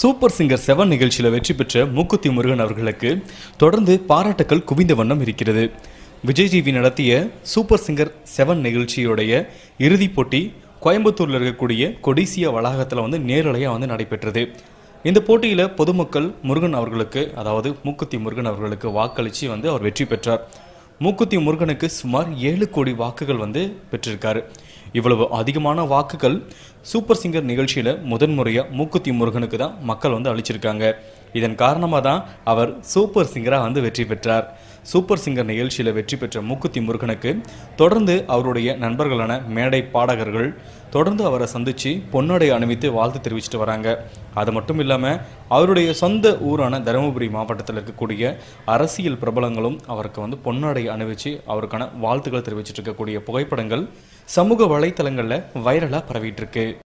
super singer seven நிகழ்ச்சியில் வெற்றி பெற்ற மூக்குத்தி முருகன் அவர்களுக்கு தொடர்ந்து பாராட்டுக்கள் குவிந்த வண்ணம் இருக்கிறது விஜய் டிவி நடத்திய சூப்பர் சிங்கர் செவன் நிகழ்ச்சியுடைய இறுதிப் போட்டி கோயம்புத்தூரில் இருக்கக்கூடிய கொடிசியா வளாகத்தில் வந்து நேரலையாக வந்து நடைபெற்றது இந்த போட்டியில் பொதுமக்கள் முருகன் அவர்களுக்கு அதாவது மூக்குத்தி முருகன் அவர்களுக்கு வாக்களித்து வந்து அவர் வெற்றி பெற்றார் மூக்குத்தி முருகனுக்கு சுமார் ஏழு கோடி வாக்குகள் வந்து பெற்றிருக்காரு இவ்வளவு அதிகமான வாக்குகள் சூப்பர் சிங்கர் நிகழ்ச்சியில் முதன்முறையாக மூக்குத்தி முருகனுக்கு தான் மக்கள் வந்து அளிச்சிருக்காங்க இதன் காரணமாக தான் அவர் சூப்பர் சிங்கராக வந்து வெற்றி பெற்றார் சூப்பர் சிங்கர் நிகழ்ச்சியில் வெற்றி பெற்ற மூக்குத்தி முருகனுக்கு தொடர்ந்து அவருடைய நண்பர்களான மேடை பாடகர்கள் தொடர்ந்து அவரை சந்தித்து பொன்னடை அணிவித்து வாழ்த்து தெரிவிச்சிட்டு வராங்க அது மட்டும் இல்லாமல் அவருடைய சொந்த ஊரான தருமபுரி மாவட்டத்தில் இருக்கக்கூடிய அரசியல் பிரபலங்களும் அவருக்கு வந்து பொன்னடை அணிவித்து அவருக்கான வாழ்த்துக்களை தெரிவிச்சிட்டு இருக்கக்கூடிய புகைப்படங்கள் சமூக வலைத்தளங்களில் வைரலாக பரவிட்டு இருக்கு